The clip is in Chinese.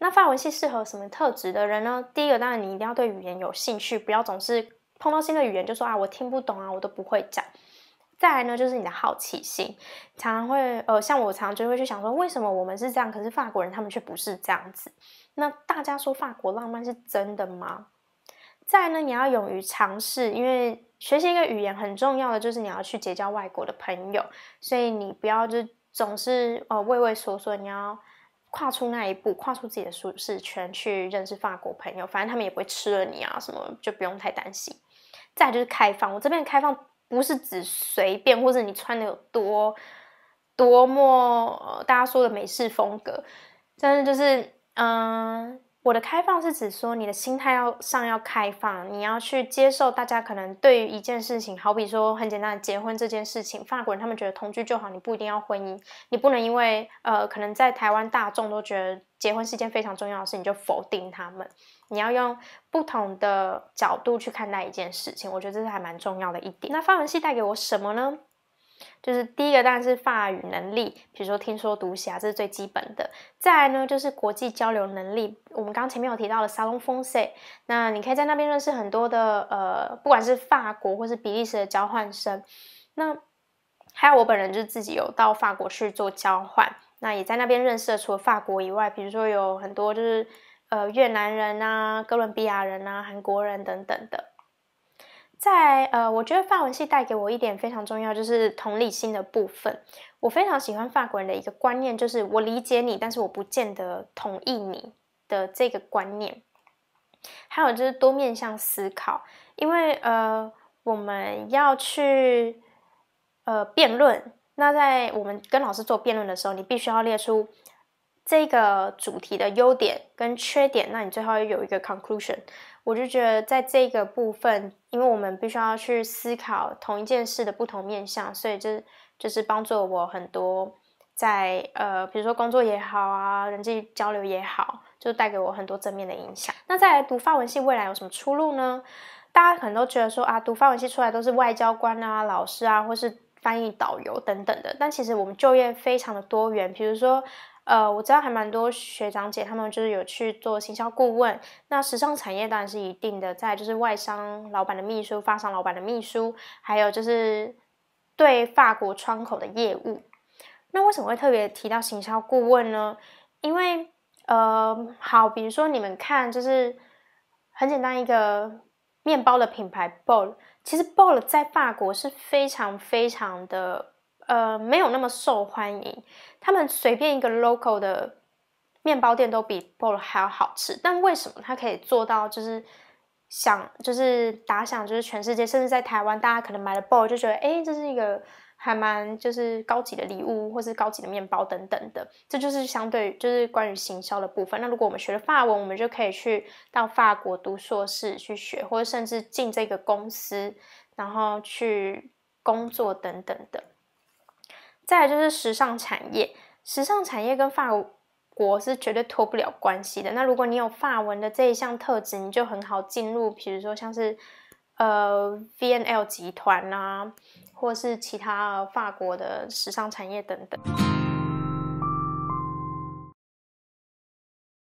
那法文系适合什么特质的人呢？第一个当然你一定要对语言有兴趣，不要总是碰到新的语言就说啊我听不懂啊我都不会讲。再来呢就是你的好奇心，常常会呃像我常常就会去想说为什么我们是这样，可是法国人他们却不是这样子。那大家说法国浪漫是真的吗？再呢你要勇于尝试，因为学习一个语言很重要的就是你要去结交外国的朋友，所以你不要就总是呃畏畏缩缩，你要。跨出那一步，跨出自己的舒适圈，去认识法国朋友，反正他们也不会吃了你啊，什么就不用太担心。再就是开放，我这边开放不是指随便，或者你穿的有多多么大家说的美式风格，真的就是嗯。我的开放是指说，你的心态要上要开放，你要去接受大家可能对于一件事情，好比说很简单，结婚这件事情，法国人他们觉得同居就好，你不一定要婚姻，你不能因为呃，可能在台湾大众都觉得结婚是件非常重要的事，你就否定他们，你要用不同的角度去看待一件事情，我觉得这是还蛮重要的一点。那发文系带给我什么呢？就是第一个当然是法语能力，比如说听说读写，这是最基本的。再来呢就是国际交流能力，我们刚前面有提到的沙龙风 n c e 那你可以在那边认识很多的呃，不管是法国或是比利时的交换生。那还有我本人就是自己有到法国去做交换，那也在那边认识除了法国以外，比如说有很多就是呃越南人啊、哥伦比亚人啊、韩国人等等的。在呃，我觉得法文系带给我一点非常重要，就是同理心的部分。我非常喜欢法国人的一个观念，就是我理解你，但是我不见得同意你的这个观念。还有就是多面向思考，因为呃，我们要去呃辩论。那在我们跟老师做辩论的时候，你必须要列出。这个主题的优点跟缺点，那你最后要有一个 conclusion。我就觉得，在这个部分，因为我们必须要去思考同一件事的不同面向，所以这就是帮助我很多。在呃，比如说工作也好啊，人际交流也好，就带给我很多正面的影响。那再来读法文系未来有什么出路呢？大家可能都觉得说啊，读法文系出来都是外交官啊、老师啊，或是翻译、导游等等的。但其实我们就业非常的多元，比如说。呃，我知道还蛮多学长姐他们就是有去做行销顾问。那时尚产业当然是一定的，在就是外商老板的秘书、发商老板的秘书，还有就是对法国窗口的业务。那为什么会特别提到行销顾问呢？因为呃，好，比如说你们看，就是很简单一个面包的品牌 b o l l 其实 b o l l 在法国是非常非常的。呃，没有那么受欢迎。他们随便一个 local 的面包店都比 Boul 还要好吃。但为什么他可以做到？就是想，就是打响，就是全世界，甚至在台湾，大家可能买了 Boul 就觉得，哎，这是一个还蛮就是高级的礼物，或是高级的面包等等的。这就是相对就是关于行销的部分。那如果我们学了法文，我们就可以去到法国读硕士去学，或者甚至进这个公司，然后去工作等等的。再就是时尚产业，时尚产业跟法国是绝对脱不了关系的。那如果你有法文的这一项特质，你就很好进入，比如说像是，呃，V N L 集团啊，或是其他法国的时尚产业等等。